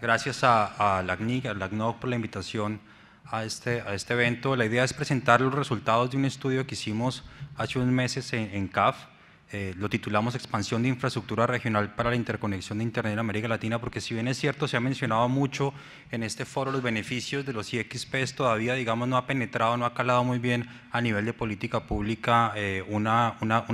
Gracias a, a la a la por la invitación este, a este, evento. La idea es presentar los resultados de un estudio que hicimos hace unos meses en CAF, eh, lo titulamos Expansión de Infraestructura Regional para la Interconexión de Internet en América Latina, porque si bien es cierto, se ha mencionado mucho en este foro los beneficios de los IXPs, todavía, digamos, no ha penetrado, no ha calado muy bien a nivel de política pública eh, una, una,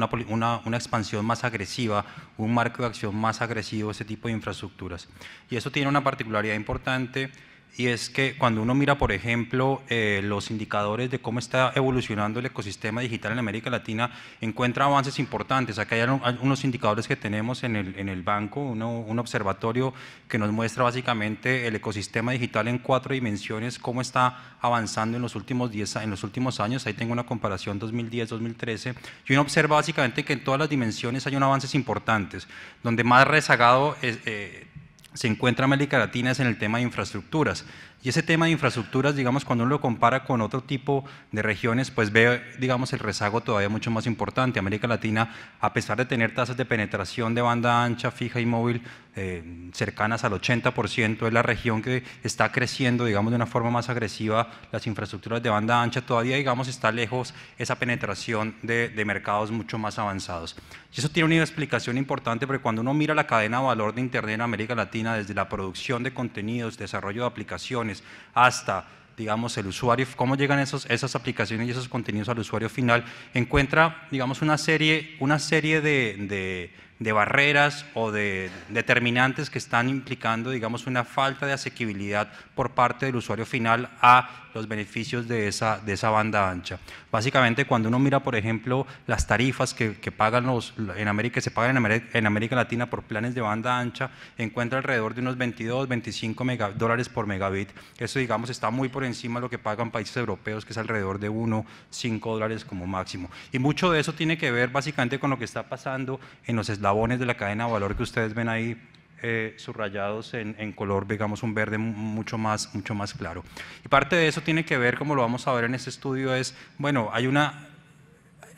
expansión más agresiva, un marco de acción más agresivo, de ese tipo de infraestructuras. Y eso tiene una particularidad importante y es que cuando uno mira, por ejemplo, eh, los indicadores de cómo está evolucionando el ecosistema digital en América Latina, encuentra avances importantes. Acá hay unos indicadores que tenemos en el, en el banco, un observatorio que nos muestra básicamente el ecosistema digital en cuatro dimensiones, cómo está avanzando en los últimos, diez, en los últimos años. Ahí tengo una comparación 2010-2013. Y uno observa básicamente que en todas las dimensiones hay un avances importantes. Donde más rezagado es, eh, se encuentra América Latina en el tema de infraestructuras. Y ese tema de infraestructuras, digamos, cuando uno lo compara con otro tipo de regiones, pues ve, digamos, el rezago todavía mucho más importante. América Latina, a pesar de tener tasas de penetración de banda ancha, fija y móvil eh, cercanas al 80%, es la región que está creciendo, digamos, de una forma más agresiva las infraestructuras de banda ancha, todavía, digamos, está lejos esa penetración de, de mercados mucho más avanzados. Y eso tiene una explicación importante porque cuando uno mira la cadena de valor de Internet en América Latina, desde la producción de contenidos, desarrollo de aplicaciones, hasta digamos, el usuario, cómo llegan esas aplicaciones y esos contenidos al usuario final, encuentra, digamos, una serie, una serie de de barreras o de determinantes que están implicando, digamos, una falta de asequibilidad por parte del usuario final a los beneficios de esa, de esa banda ancha. Básicamente, cuando uno mira, por ejemplo, las tarifas que, pagan los, en América, se pagan en América, Latina por planes de banda ancha, encuentra alrededor de unos 22, 25 mega, dólares por megabit. Eso, digamos, está muy por encima de lo que pagan países europeos, que es alrededor de 1, 5 dólares como máximo. Y mucho de eso tiene que ver básicamente con lo que está pasando en los Estados de la cadena de valor que ustedes ven ahí eh, subrayados en, color, digamos, un verde mucho más, mucho más claro. Y parte de eso tiene que ver, como lo vamos a ver en este estudio, es, bueno, hay una...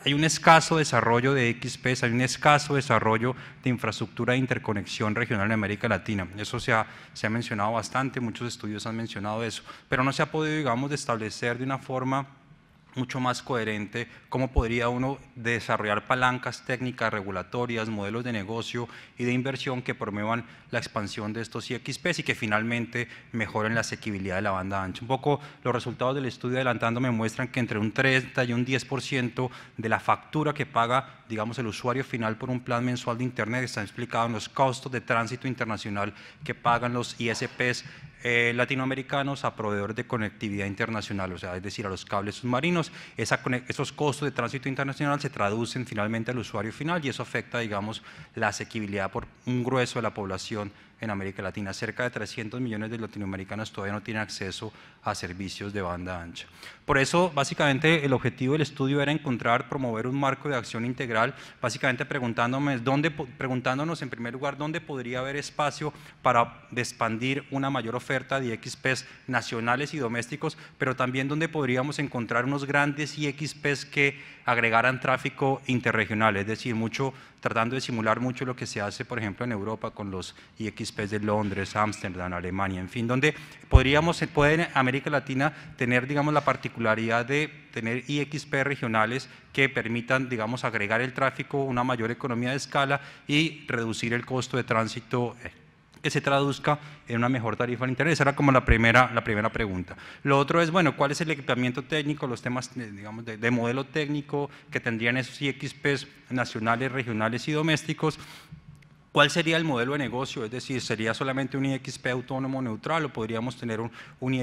Hay un escaso desarrollo de XPs, hay un escaso desarrollo de infraestructura de interconexión regional en América Latina. Eso se ha, se ha mencionado bastante, muchos estudios han mencionado eso, pero no se ha podido, digamos, establecer de una forma mucho más coherente cómo podría uno desarrollar palancas técnicas, regulatorias, modelos de negocio y de inversión que promuevan la expansión de estos IXPs y que finalmente mejoren la asequibilidad de la banda ancha. Un poco los resultados del estudio adelantando me muestran que entre un 30 y un 10% de la factura que paga, digamos, el usuario final por un plan mensual de Internet está explicado en los costos de tránsito internacional que pagan los ISPs eh, latinoamericanos a proveedores de conectividad internacional, o sea, es decir, a los cables submarinos. esos costos de tránsito internacional se traducen finalmente al usuario final y eso afecta, digamos, la asequibilidad por un grueso de la población en América Latina. Cerca de 300 millones de latinoamericanos todavía no tienen acceso a servicios de banda ancha. Por eso, básicamente, el objetivo del estudio era encontrar, promover un marco de acción integral, básicamente preguntándome preguntándonos en primer lugar dónde podría haber espacio para expandir una mayor oferta de IXPs nacionales y domésticos, pero también dónde podríamos encontrar unos grandes IXPs que agregaran tráfico interregional, es decir, mucho tratando de simular mucho lo que se hace, por ejemplo, en Europa con los IXPs de Londres, Ámsterdam, Alemania, en fin, donde podríamos, puede América Latina tener, digamos, la particularidad particularidad de tener IXP regionales que permitan, digamos, agregar el tráfico, una mayor economía de escala y reducir el costo de tránsito eh, que se traduzca en una mejor tarifa al interés. Era como la primera, la primera pregunta. Lo otro es, bueno, ¿cuál es el equipamiento técnico, los temas, eh, digamos, de, modelo técnico que tendrían esos IXPs nacionales, regionales y domésticos? ¿Cuál sería el modelo de negocio? Es decir, ¿sería solamente un IXP autónomo neutral o podríamos tener un, un,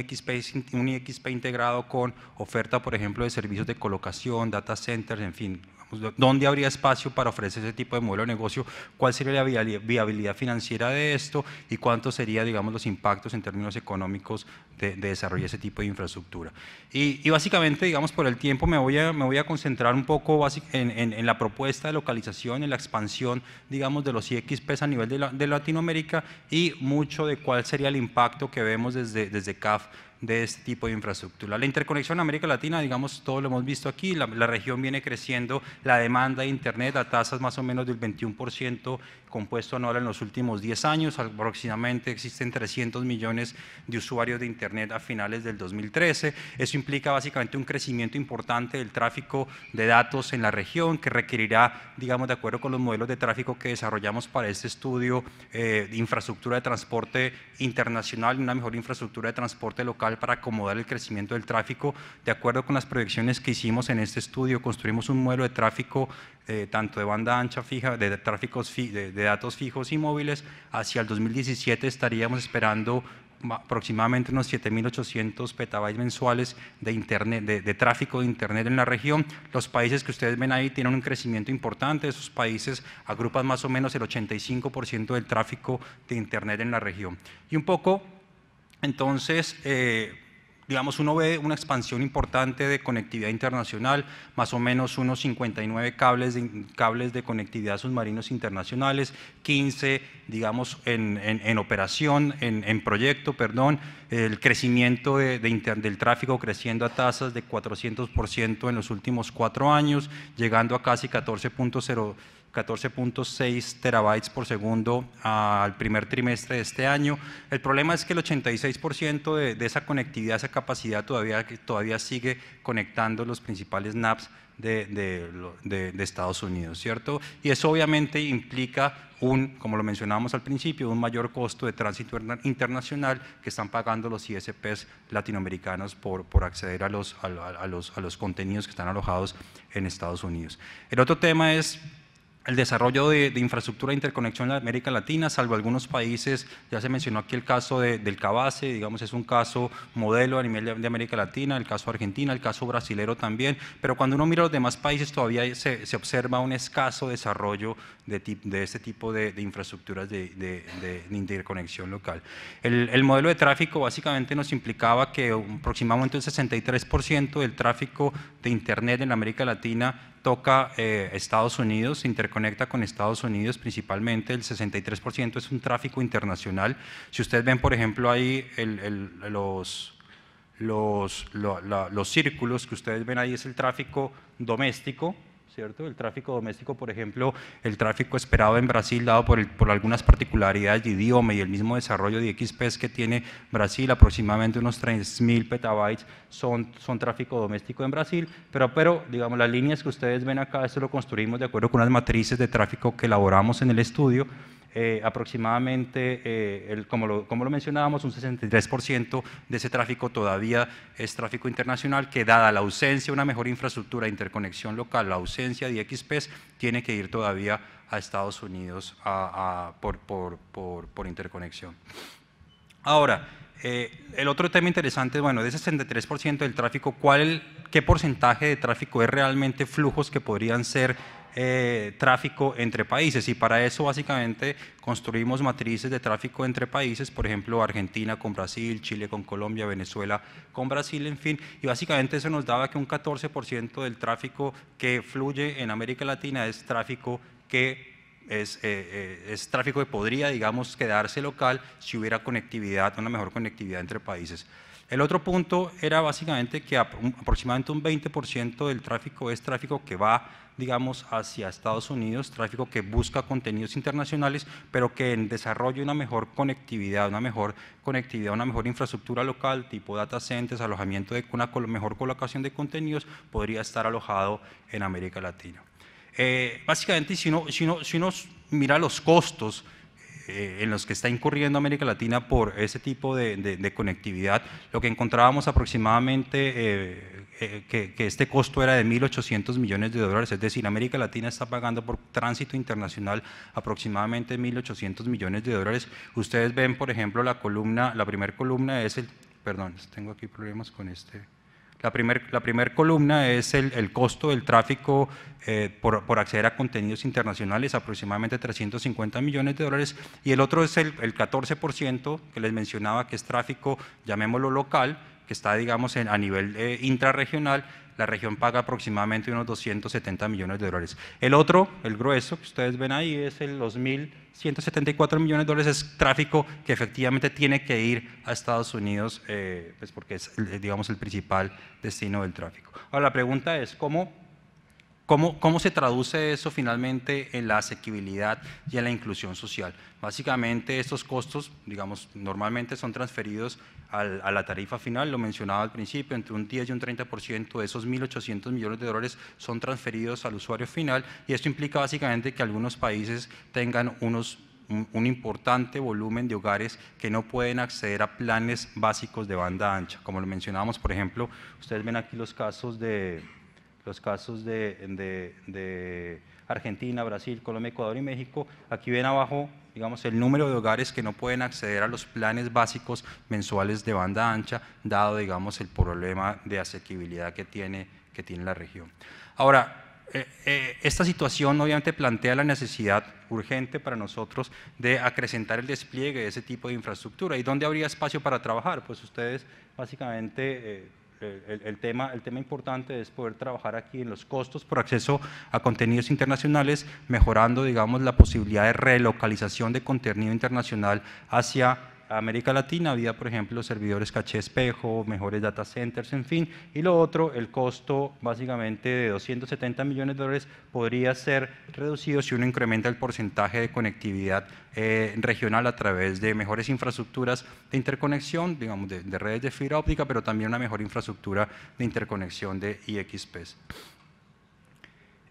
un IXP integrado con oferta, por ejemplo, de servicios de colocación, data centers, en fin, pues, ¿Dónde habría espacio para ofrecer ese tipo de modelo de negocio? ¿Cuál sería la viabilidad financiera de esto? ¿Y cuántos serían, digamos, los impactos en términos económicos de, de desarrollar ese tipo de infraestructura? Y, básicamente, digamos, por el tiempo me voy a, concentrar un poco en, la propuesta de localización, en la expansión, digamos, de los IXPs a nivel de, Latinoamérica y mucho de cuál sería el impacto que vemos desde CAF de este tipo de infraestructura. La interconexión en América Latina, digamos, todo lo hemos visto aquí, la, región viene creciendo, la demanda de Internet a tasas más o menos del 21% compuesto anual en los últimos 10 años, aproximadamente existen 300 millones de usuarios de Internet a finales del 2013, eso implica básicamente un crecimiento importante del tráfico de datos en la región que requerirá, digamos, de acuerdo con los modelos de tráfico que desarrollamos para este estudio, eh, infraestructura de transporte internacional, una mejor infraestructura de transporte local para acomodar el crecimiento del tráfico. De acuerdo con las proyecciones que hicimos en este estudio, construimos un modelo de tráfico eh, tanto de banda ancha fija, de, tráficos de, datos fijos y móviles. Hacia el 2017 estaríamos esperando aproximadamente unos 7.800 petabytes mensuales de, internet, de, de, tráfico de Internet en la región. Los países que ustedes ven ahí tienen un crecimiento importante. Esos países agrupan más o menos el 85% del tráfico de Internet en la región. Y un poco entonces, eh, digamos, uno ve una expansión importante de conectividad internacional, más o menos unos 59 cables de, cables de conectividad submarinos internacionales, 15, digamos, en, operación, en, proyecto, perdón, el crecimiento de, del tráfico creciendo a tasas de 400% en los últimos cuatro años, llegando a casi 14.0 14.6 terabytes por segundo al primer trimestre de este año. El problema es que el 86% de, de, esa conectividad, esa capacidad todavía, todavía sigue conectando los principales NAPs de, Estados Unidos, ¿cierto? Y eso obviamente implica un, como lo mencionábamos al principio, un mayor costo de tránsito internacional que están pagando los ISPs latinoamericanos por, por acceder a los, a, los, a los contenidos que están alojados en Estados Unidos. El otro tema es el desarrollo de, infraestructura de interconexión en América Latina, salvo algunos países, ya se mencionó aquí el caso del Cabase, digamos, es un caso modelo a nivel de, América Latina, el caso Argentina, el caso brasilero también, pero cuando uno mira los demás países todavía se, observa un escaso desarrollo de, este tipo de, infraestructuras de, interconexión local. El, el, modelo de tráfico básicamente nos implicaba que aproximadamente el 63% del tráfico de Internet en América Latina toca eh, Estados Unidos, se interconecta con Estados Unidos principalmente, el 63% es un tráfico internacional. Si ustedes ven, por ejemplo, ahí los, los círculos que ustedes ven ahí es el tráfico doméstico, ¿cierto? El tráfico doméstico, por ejemplo, el tráfico esperado en Brasil, dado por, el, por algunas particularidades de idioma y el mismo desarrollo de XPs que tiene Brasil, aproximadamente unos 3.000 petabytes son, son tráfico doméstico en Brasil, pero, pero, digamos, las líneas que ustedes ven acá, esto lo construimos de acuerdo con las matrices de tráfico que elaboramos en el estudio, eh, aproximadamente, eh, como, lo, mencionábamos, un 63% de ese tráfico todavía es tráfico internacional que dada la ausencia de una mejor infraestructura de interconexión local, la ausencia de XPs, tiene que ir todavía a Estados Unidos por, interconexión. Ahora, eh, el otro tema interesante, bueno, de ese 63% del tráfico, ¿cuál, ¿qué porcentaje de tráfico es realmente flujos que podrían ser eh, tráfico entre países y para eso básicamente construimos matrices de tráfico entre países, por ejemplo Argentina con Brasil, Chile con Colombia, Venezuela con Brasil, en fin, y básicamente eso nos daba que un 14% del tráfico que fluye en América Latina es tráfico que es, eh, eh, es, tráfico que podría, digamos, quedarse local si hubiera conectividad, una mejor conectividad entre países. El otro punto era básicamente que aproximadamente un 20% del tráfico es tráfico que va, digamos, hacia Estados Unidos, tráfico que busca contenidos internacionales, pero que en desarrollo una mejor conectividad, una mejor conectividad, una mejor infraestructura local, tipo data centers, alojamiento de una mejor colocación de contenidos, podría estar alojado en América Latina. Eh, básicamente, si uno mira los costos, eh, en los que está incurriendo América Latina por ese tipo de, conectividad, lo que encontrábamos aproximadamente eh, eh, que, que, este costo era de 1.800 millones de dólares, es decir, América Latina está pagando por tránsito internacional aproximadamente 1.800 millones de dólares. Ustedes ven, por ejemplo, la columna, la primera columna es el, perdón, tengo aquí problemas con este. La primera la columna es el, costo del tráfico eh, por, acceder a contenidos internacionales, aproximadamente 350 millones de dólares, y el otro es el, el 14% que les mencionaba, que es tráfico, llamémoslo local, que está, digamos, a nivel eh, intrarregional, la región paga aproximadamente unos 270 millones de dólares. El otro, el grueso que ustedes ven ahí, es el 2.174 millones de dólares, es tráfico que efectivamente tiene que ir a Estados Unidos, eh, pues porque es, digamos, el principal destino del tráfico. Ahora, la pregunta es, ¿cómo ¿Cómo, ¿Cómo, se traduce eso finalmente en la asequibilidad y en la inclusión social? Básicamente estos costos, digamos, normalmente son transferidos a la tarifa final, lo mencionaba al principio, entre un 10 y un 30% de esos 1.800 millones de dólares son transferidos al usuario final y esto implica básicamente que algunos países tengan unos un, un, importante volumen de hogares que no pueden acceder a planes básicos de banda ancha. Como lo mencionábamos, por ejemplo, ustedes ven aquí los casos de los casos de, Argentina, Brasil, Colombia, Ecuador y México. Aquí ven abajo, digamos, el número de hogares que no pueden acceder a los planes básicos mensuales de banda ancha, dado, digamos, el problema de asequibilidad que tiene, que tiene la región. Ahora, eh, eh, esta situación obviamente plantea la necesidad urgente para nosotros de acrecentar el despliegue de ese tipo de infraestructura. ¿Y dónde habría espacio para trabajar? Pues ustedes básicamente... Eh, el, tema, el tema importante es poder trabajar aquí en los costos por acceso a contenidos internacionales, mejorando, digamos, la posibilidad de relocalización de contenido internacional hacia América Latina había, por ejemplo, servidores caché espejo, mejores data centers, en fin. Y lo otro, el costo básicamente de 270 millones de dólares podría ser reducido si uno incrementa el porcentaje de conectividad eh, regional a través de mejores infraestructuras de interconexión, digamos, de, de redes de fibra óptica, pero también una mejor infraestructura de interconexión de IXPs.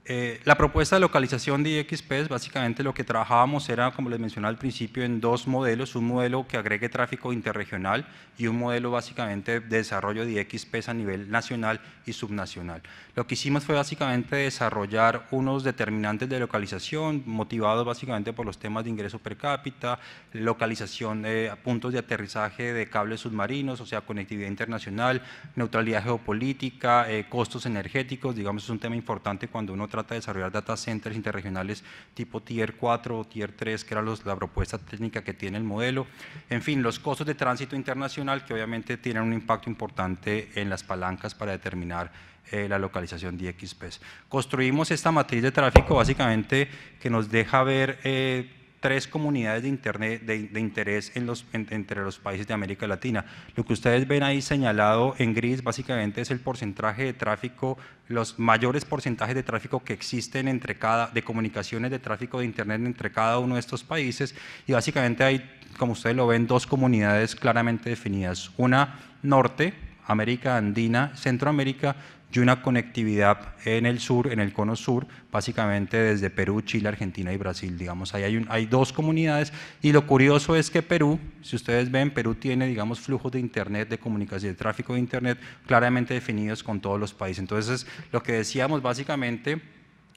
Eh, la propuesta de localización de IXPs, básicamente lo que trabajábamos era, como les mencioné al principio, en dos modelos, un modelo que agregue tráfico interregional y un modelo básicamente de desarrollo de IXPs a nivel nacional y subnacional. Lo que hicimos fue básicamente desarrollar unos determinantes de localización, motivados básicamente por los temas de ingreso per cápita, localización de puntos de aterrizaje de cables submarinos, o sea, conectividad internacional, neutralidad geopolítica, eh, costos energéticos, digamos, es un tema importante cuando uno trata trata de desarrollar data centers interregionales tipo Tier 4 o Tier 3, que era la propuesta técnica que tiene el modelo. En fin, los costos de tránsito internacional que obviamente tienen un impacto importante en las palancas para determinar eh, la localización de XPs. Construimos esta matriz de tráfico básicamente que nos deja ver... Eh, tres comunidades de, internet, de, interés entre los países de América Latina. Lo que ustedes ven ahí señalado en gris básicamente es el porcentaje de tráfico, los mayores porcentajes de tráfico que existen entre cada, de comunicaciones de tráfico de internet entre cada uno de estos países y básicamente hay, como ustedes lo ven, dos comunidades claramente definidas. Una norte, América Andina, Centroamérica y una conectividad en el sur, en el cono sur, básicamente desde Perú, Chile, Argentina y Brasil, digamos, ahí hay, dos comunidades y lo curioso es que Perú, si ustedes ven, Perú tiene, digamos, flujos de internet, de comunicación, de tráfico de internet claramente definidos con todos los países. Entonces, lo que decíamos básicamente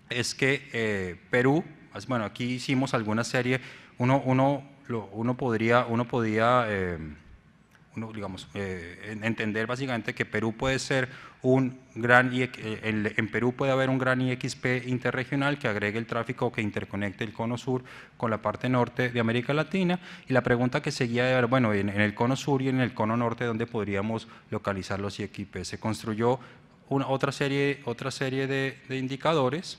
es que eh, Perú, pues, bueno, aquí hicimos alguna serie, uno, uno, uno podría, uno podía... Eh, eh, entender básicamente que Perú puede ser un gran, e eh, en, Perú puede haber un gran IXP e interregional que agregue el tráfico que interconecte el cono sur con la parte norte de América Latina. Y la pregunta que seguía era, bueno, en, el cono sur y en el cono norte, ¿dónde podríamos localizar los IXP? E Se construyó una, otra serie, otra serie de, indicadores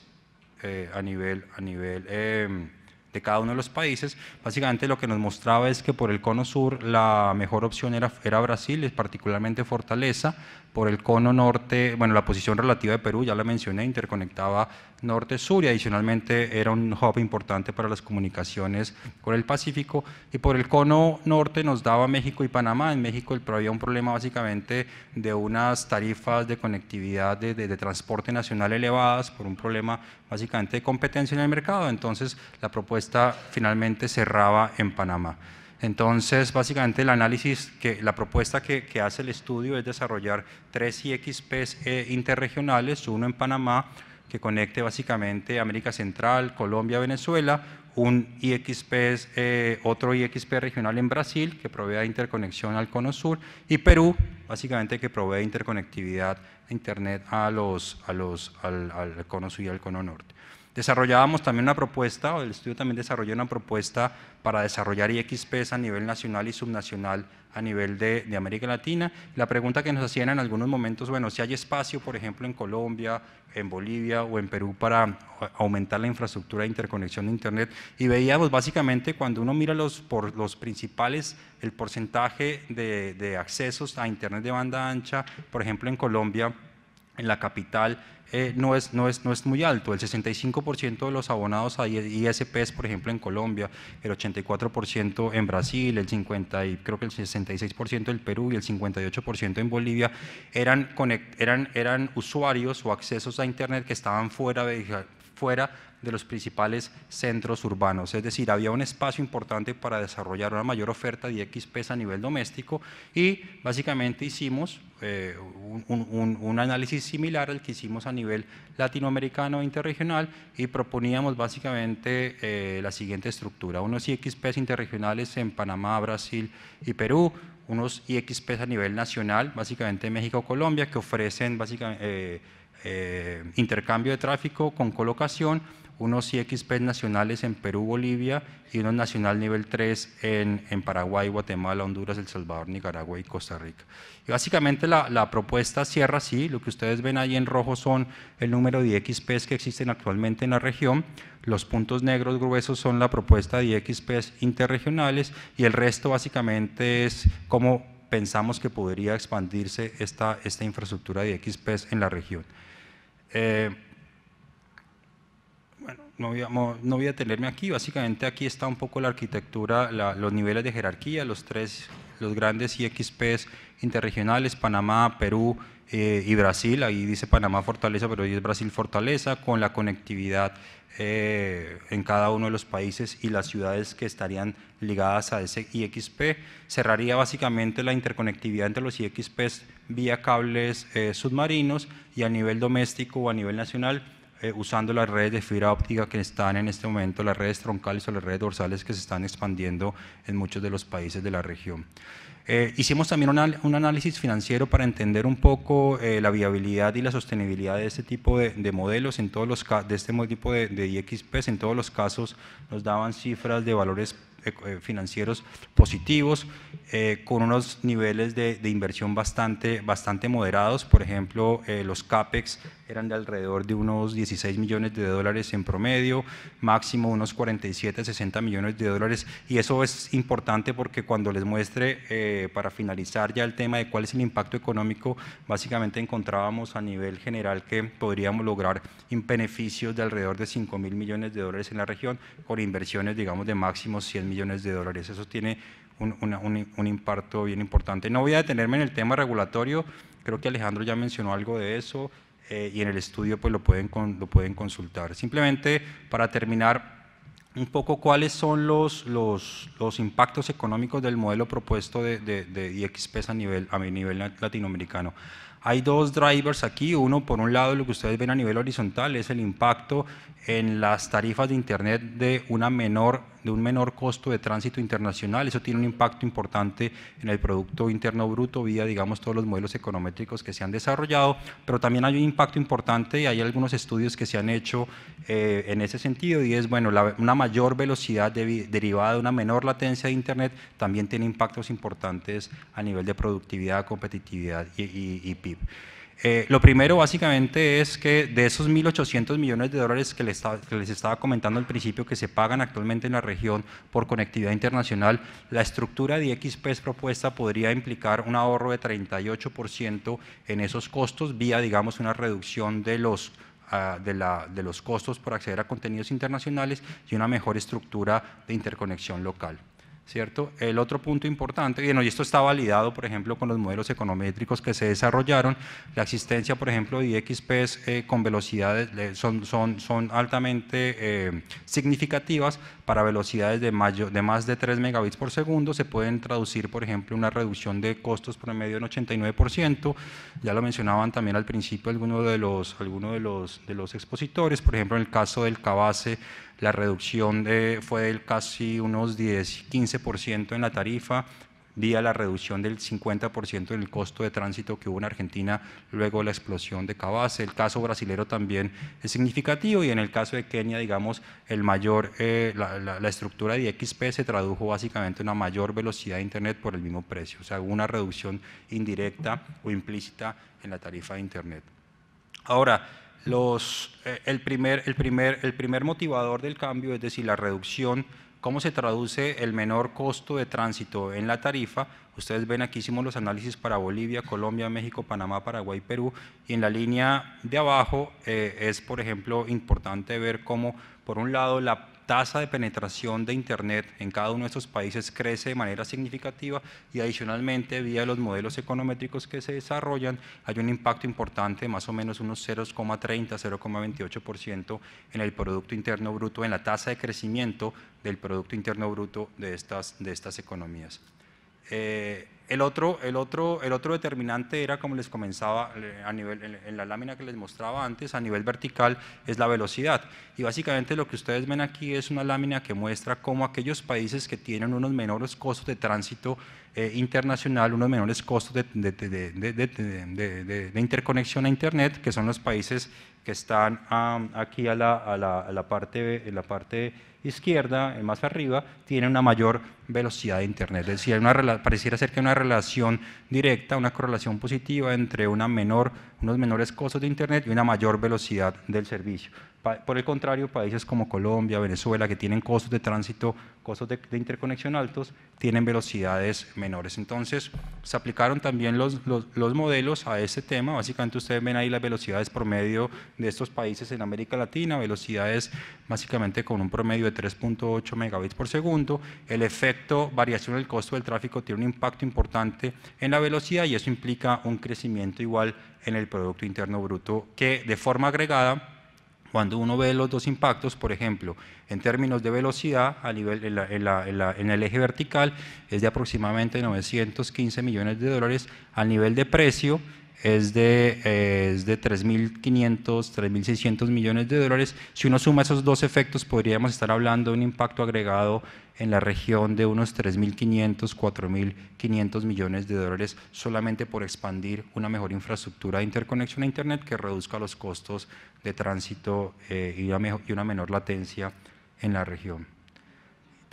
eh, a nivel, a nivel em, de cada uno de los países, básicamente lo que nos mostraba es que por el cono sur la mejor opción era, era Brasil, particularmente Fortaleza, por el cono norte, bueno, la posición relativa de Perú, ya la mencioné, interconectaba norte-sur y adicionalmente era un hub importante para las comunicaciones con el Pacífico. Y por el cono norte nos daba México y Panamá. En México había un problema básicamente de unas tarifas de conectividad de, transporte nacional elevadas por un problema básicamente de competencia en el mercado. Entonces la propuesta finalmente cerraba en Panamá. Entonces, básicamente el análisis, que la propuesta que, hace el estudio es desarrollar tres IXPs eh, interregionales, uno en Panamá, que conecte básicamente América Central, Colombia, Venezuela, un IXP, eh, otro IXP regional en Brasil que provea interconexión al Cono Sur y Perú, básicamente que provee interconectividad a Internet a los, los, al Cono Sur y al Cono Norte. Desarrollábamos también una propuesta, o el estudio también desarrolló una propuesta para desarrollar IXPs a nivel nacional y subnacional a nivel de, América Latina. La pregunta que nos hacían en algunos momentos, bueno, si hay espacio, por ejemplo, en Colombia, en Bolivia o en Perú para aumentar la infraestructura de interconexión de Internet. Y veíamos básicamente cuando uno mira los, por los principales, el porcentaje de, de accesos a Internet de banda ancha, por ejemplo, en Colombia, en la capital, eh, no, es, no, es, no es muy alto. El 65% de los abonados a ISPs, por ejemplo, en Colombia, el 84% en Brasil, el 50 creo que el 66% en Perú y el 58% en Bolivia eran, eran, eran usuarios o accesos a Internet que estaban fuera de, fuera de los principales centros urbanos. Es decir, había un espacio importante para desarrollar una mayor oferta de XP a nivel doméstico y básicamente hicimos eh, un, análisis similar al que hicimos a nivel latinoamericano e interregional y proponíamos básicamente eh, la siguiente estructura. Unos IXPs interregionales en Panamá, Brasil y Perú, unos IXPs a nivel nacional, básicamente México, Colombia, que ofrecen básicamente... Eh, eh, intercambio de tráfico con colocación, unos IXP nacionales en Perú, Bolivia y unos nacional nivel 3 en, Paraguay, Guatemala, Honduras, El Salvador, Nicaragua y Costa Rica. Y básicamente la, propuesta cierra así, lo que ustedes ven ahí en rojo son el número de IXPs que existen actualmente en la región, los puntos negros gruesos son la propuesta de IXPs interregionales y el resto básicamente es cómo pensamos que podría expandirse esta, esta infraestructura de IXPs en la región. Eh, bueno, no voy, a, no tenerme aquí, básicamente aquí está un poco la arquitectura, los niveles de jerarquía, los tres, los grandes IXPs interregionales, Panamá, Perú eh, y Brasil, ahí dice Panamá Fortaleza, pero ahí es Brasil Fortaleza, con la conectividad eh, en cada uno de los países y las ciudades que estarían ligadas a ese IXP. Cerraría básicamente la interconectividad entre los IXPs vía cables eh, submarinos y a nivel doméstico o a nivel nacional eh, usando las redes de fibra óptica que están en este momento, las redes troncales o las redes dorsales que se están expandiendo en muchos de los países de la región. Eh, hicimos también un, análisis financiero para entender un poco la viabilidad y la sostenibilidad de este tipo de, modelos, en todos los, de este tipo de, de IXPs. En todos los casos nos daban cifras de valores eh, financieros positivos, eh, con unos niveles de, inversión bastante, bastante moderados, por ejemplo, eh, los CAPEX eran de alrededor de unos 16 millones de dólares en promedio, máximo unos 47, 60 millones de dólares. Y eso es importante porque cuando les muestre, eh, para finalizar ya el tema de cuál es el impacto económico, básicamente encontrábamos a nivel general que podríamos lograr beneficios de alrededor de 5 mil millones de dólares en la región, con inversiones, digamos, de máximo 100 millones de dólares. Eso tiene un, un impacto bien importante. No voy a detenerme en el tema regulatorio, creo que Alejandro ya mencionó algo de eso. Eh, y en el estudio pues lo pueden, lo pueden consultar. Simplemente para terminar un poco cuáles son los, los, impactos económicos del modelo propuesto de, de, a nivel, a nivel latinoamericano. Hay dos drivers aquí, uno por un lado lo que ustedes ven a nivel horizontal es el impacto en las tarifas de internet de, una menor, de un menor costo de tránsito internacional, eso tiene un impacto importante en el Producto Interno Bruto vía digamos todos los modelos econométricos que se han desarrollado, pero también hay un impacto importante y hay algunos estudios que se han hecho eh, en ese sentido y es bueno, una mayor velocidad derivada de una menor latencia de internet también tiene impactos importantes a nivel de productividad, competitividad y PIB. Eh, lo primero básicamente es que de esos 1.800 millones de dólares que les, estaba, comentando al principio que se pagan actualmente en la región por conectividad internacional, la estructura de XPS propuesta podría implicar un ahorro de 38% en esos costos vía, digamos, una reducción de los ah, de, de, los costos por acceder a contenidos internacionales y una mejor estructura de interconexión local. ¿cierto? El otro punto importante, y esto está validado, por ejemplo, con los modelos econométricos que se desarrollaron, la existencia, por ejemplo, de XPs eh, con velocidades son, son, altamente eh, significativas para velocidades de, de más de 3 megabits por segundo se pueden traducir, por ejemplo, una reducción de costos promedio en 89%. Ya lo mencionaban también al principio algunos de los, algunos de los, de los expositores. Por ejemplo, en el caso del Cabase, la reducción de, eh, fue del casi unos 10, 15% en la tarifa vía la reducción del 50% del costo de tránsito que hubo en Argentina luego de la explosión de Cabase. El caso brasilero también es significativo y en el caso de Kenia, digamos, el mayor, eh, la, estructura de XP se tradujo básicamente en una mayor velocidad de Internet por el mismo precio, o sea, una reducción indirecta o implícita en la tarifa de Internet. Ahora, los, eh, el, primer, el, primer, el primer motivador del cambio, es decir, la reducción ¿Cómo se traduce el menor costo de tránsito en la tarifa? Ustedes ven aquí hicimos los análisis para Bolivia, Colombia, México, Panamá, Paraguay, Perú. Y en la línea de abajo eh, es, por ejemplo, importante ver cómo, por un lado, la tasa de penetración de Internet en cada uno de estos países crece de manera significativa y adicionalmente, vía los modelos econométricos que se desarrollan, hay un impacto importante más o menos unos 0,30, 0,28% en el Producto Interno Bruto, en la tasa de crecimiento del Producto Interno Bruto de estas, de estas economías. Eh, el otro, el, otro, el otro determinante era, como les comenzaba eh, a nivel, en la lámina que les mostraba antes, a nivel vertical, es la velocidad. Y básicamente lo que ustedes ven aquí es una lámina que muestra cómo aquellos países que tienen unos menores costos de tránsito eh, internacional, unos menores costos de interconexión a Internet, que son los países que están aquí a la, a la, parte, en la parte izquierda, más arriba, tienen una mayor velocidad de Internet. Es decir, pareciera ser que hay una relación directa, una correlación positiva entre una menor, unos menores costos de Internet y una mayor velocidad del servicio. Por el contrario, países como Colombia, Venezuela, que tienen costos de tránsito, costos de, interconexión altos, tienen velocidades menores. Entonces, se aplicaron también los, los, modelos a ese tema. Básicamente, ustedes ven ahí las velocidades promedio de estos países en América Latina, velocidades básicamente con un promedio de 3.8 megabits por segundo. El efecto variación del costo del tráfico tiene un impacto importante en la velocidad y eso implica un crecimiento igual en el Producto Interno Bruto, que de forma agregada cuando uno ve los dos impactos, por ejemplo, en términos de velocidad, a nivel, en, el eje vertical es de aproximadamente 915 millones de dólares, al nivel de precio es de, eh, es de 3.500, 3.600 millones de dólares. Si uno suma esos dos efectos, podríamos estar hablando de un impacto agregado en la región de unos 3.500, 4.500 millones de dólares solamente por expandir una mejor infraestructura de interconexión a Internet que reduzca los costos de tránsito eh, y una menor latencia en la región.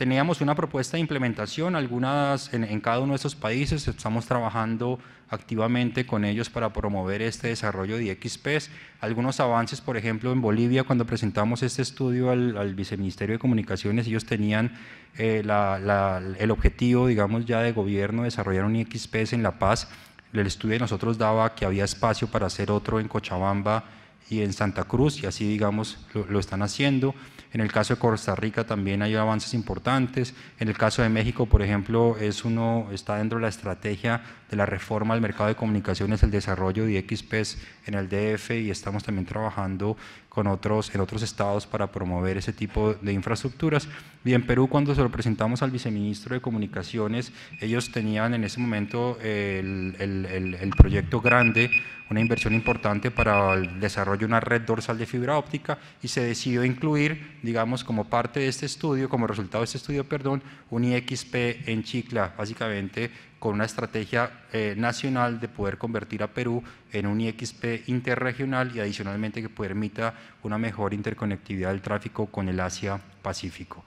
Teníamos una propuesta de implementación, algunas en, cada uno de estos países, estamos trabajando activamente con ellos para promover este desarrollo de XPs. Algunos avances, por ejemplo, en Bolivia, cuando presentamos este estudio al, Viceministerio de Comunicaciones, ellos tenían eh, el objetivo, digamos, ya de gobierno, desarrollar un XPs en La Paz. El estudio de nosotros daba que había espacio para hacer otro en Cochabamba, y en Santa Cruz, y así digamos lo, están haciendo. En el caso de Costa Rica también hay avances importantes. En el caso de México, por ejemplo, es uno, está dentro de la estrategia de la reforma del mercado de comunicaciones, el desarrollo de Xpes en el DF y estamos también trabajando con otros, en otros estados para promover ese tipo de infraestructuras. Y en Perú, cuando se lo presentamos al viceministro de Comunicaciones, ellos tenían en ese momento el, el proyecto grande, una inversión importante para el desarrollo de una red dorsal de fibra óptica y se decidió incluir, digamos, como parte de este estudio, como resultado de este estudio, perdón, un IXP en Chicla, básicamente con una estrategia eh, nacional de poder convertir a Perú en un IXP interregional y adicionalmente que permita una mejor interconectividad del tráfico con el Asia-Pacífico.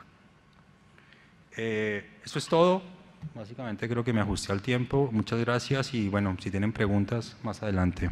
Eh, eso es todo. Básicamente creo que me ajusté al tiempo. Muchas gracias y bueno, si tienen preguntas, más adelante.